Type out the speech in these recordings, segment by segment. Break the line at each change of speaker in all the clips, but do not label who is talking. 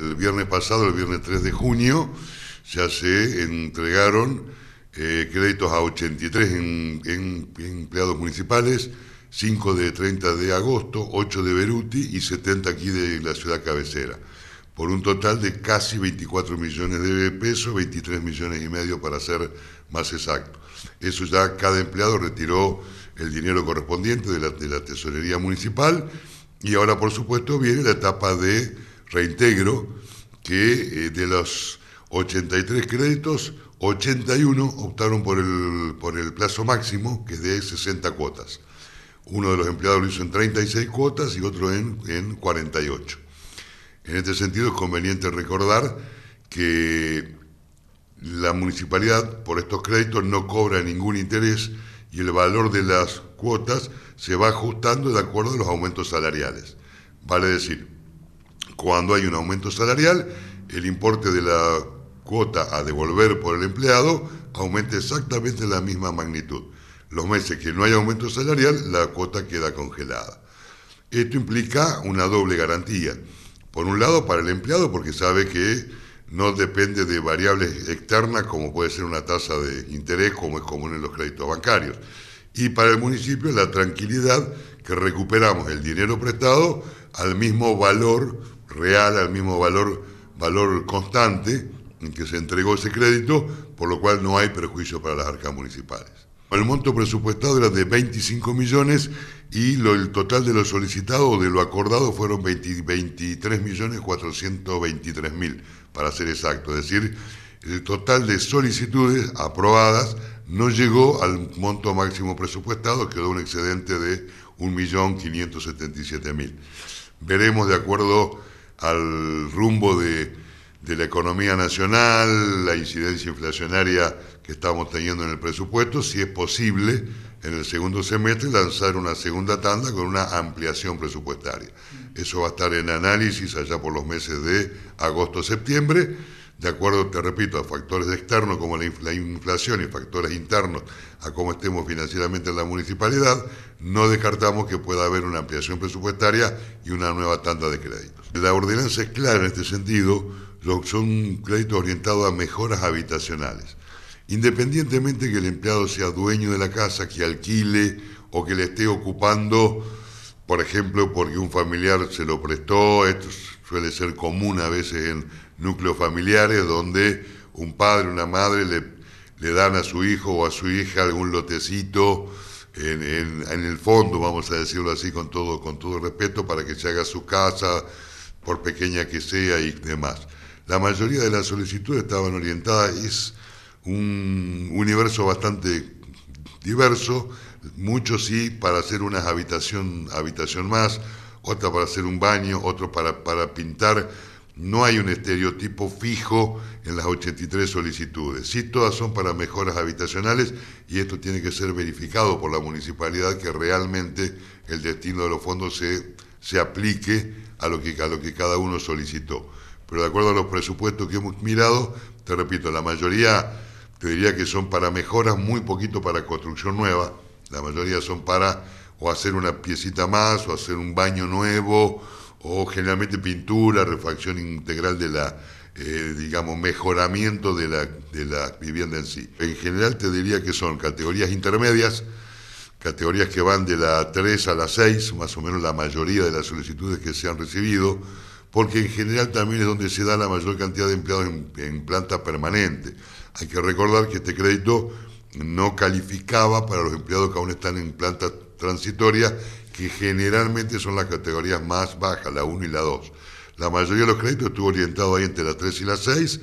el viernes pasado, el viernes 3 de junio, ya se entregaron eh, créditos a 83 empleados municipales, 5 de 30 de agosto, 8 de Beruti y 70 aquí de la ciudad cabecera, por un total de casi 24 millones de pesos, 23 millones y medio para ser más exacto. Eso ya cada empleado retiró el dinero correspondiente de la tesorería municipal y ahora por supuesto viene la etapa de reintegro, que eh, de los 83 créditos, 81 optaron por el, por el plazo máximo, que es de 60 cuotas. Uno de los empleados lo hizo en 36 cuotas y otro en, en 48. En este sentido es conveniente recordar que la municipalidad por estos créditos no cobra ningún interés y el valor de las cuotas se va ajustando de acuerdo a los aumentos salariales. Vale decir, cuando hay un aumento salarial, el importe de la cuota a devolver por el empleado aumenta exactamente la misma magnitud. Los meses que no hay aumento salarial, la cuota queda congelada. Esto implica una doble garantía. Por un lado, para el empleado, porque sabe que no depende de variables externas como puede ser una tasa de interés, como es común en los créditos bancarios. Y para el municipio, la tranquilidad que recuperamos el dinero prestado al mismo valor real, al mismo valor, valor constante en que se entregó ese crédito, por lo cual no hay perjuicio para las arcas municipales. El monto presupuestado era de 25 millones y lo, el total de lo solicitado o de lo acordado fueron 23.423.000, para ser exacto. Es decir, el total de solicitudes aprobadas no llegó al monto máximo presupuestado, quedó un excedente de 1.577.000. Veremos de acuerdo al rumbo de, la economía nacional, la incidencia inflacionaria que estamos teniendo en el presupuesto, si es posible en el segundo semestre lanzar una segunda tanda con una ampliación presupuestaria. Mm. Eso va a estar en análisis allá por los meses de agosto-septiembre de acuerdo, te repito, a factores externos como la, inflación y factores internos a cómo estemos financieramente en la municipalidad, no descartamos que pueda haber una ampliación presupuestaria y una nueva tanda de créditos. La ordenanza es clara en este sentido, son créditos orientados a mejoras habitacionales. Independientemente que el empleado sea dueño de la casa, que alquile o que le esté ocupando, por ejemplo, porque un familiar se lo prestó, esto suele ser común a veces en núcleos familiares donde un padre, una madre le, le dan a su hijo o a su hija algún lotecito en, el fondo, vamos a decirlo así con todo, con todo respeto, para que se haga su casa, por pequeña que sea y demás. La mayoría de las solicitudes estaban orientadas, es un universo bastante diverso, muchos sí para hacer una habitación, habitación más, para hacer un baño, otro para, para pintar. No hay un estereotipo fijo en las 83 solicitudes. Sí, todas son para mejoras habitacionales y esto tiene que ser verificado por la municipalidad que realmente el destino de los fondos se, se aplique a lo, que, a lo que cada uno solicitó. Pero de acuerdo a los presupuestos que hemos mirado, te repito, la mayoría te diría que son para mejoras, muy poquito para construcción nueva, la mayoría son para o hacer una piecita más, o hacer un baño nuevo, o generalmente pintura, refacción integral de la, eh, digamos, mejoramiento de la, de la vivienda en sí. En general te diría que son categorías intermedias, categorías que van de la 3 a la 6, más o menos la mayoría de las solicitudes que se han recibido, porque en general también es donde se da la mayor cantidad de empleados en, planta permanente. Hay que recordar que este crédito no calificaba para los empleados que aún están en plantas transitorias, que generalmente son las categorías más bajas, la 1 y la 2. La mayoría de los créditos estuvo orientado ahí entre la 3 y la 6,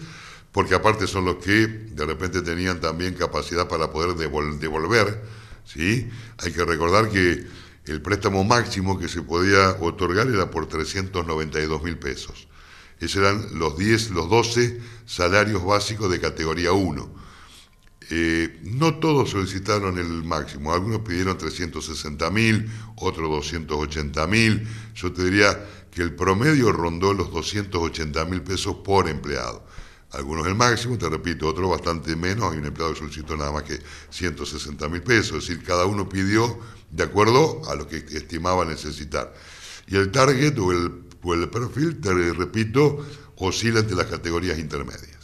porque aparte son los que de repente tenían también capacidad para poder devolver. ¿sí? Hay que recordar que el préstamo máximo que se podía otorgar era por 392 mil pesos. Esos eran los 10, los 12 salarios básicos de categoría 1. Eh, no todos solicitaron el máximo, algunos pidieron 360 mil, otros 280 mil. Yo te diría que el promedio rondó los 280 mil pesos por empleado. Algunos el máximo, te repito, otros bastante menos. Hay un empleado que solicitó nada más que 160 mil pesos, es decir, cada uno pidió de acuerdo a lo que estimaba necesitar. Y el target o el perfil, te repito, oscila entre las categorías intermedias.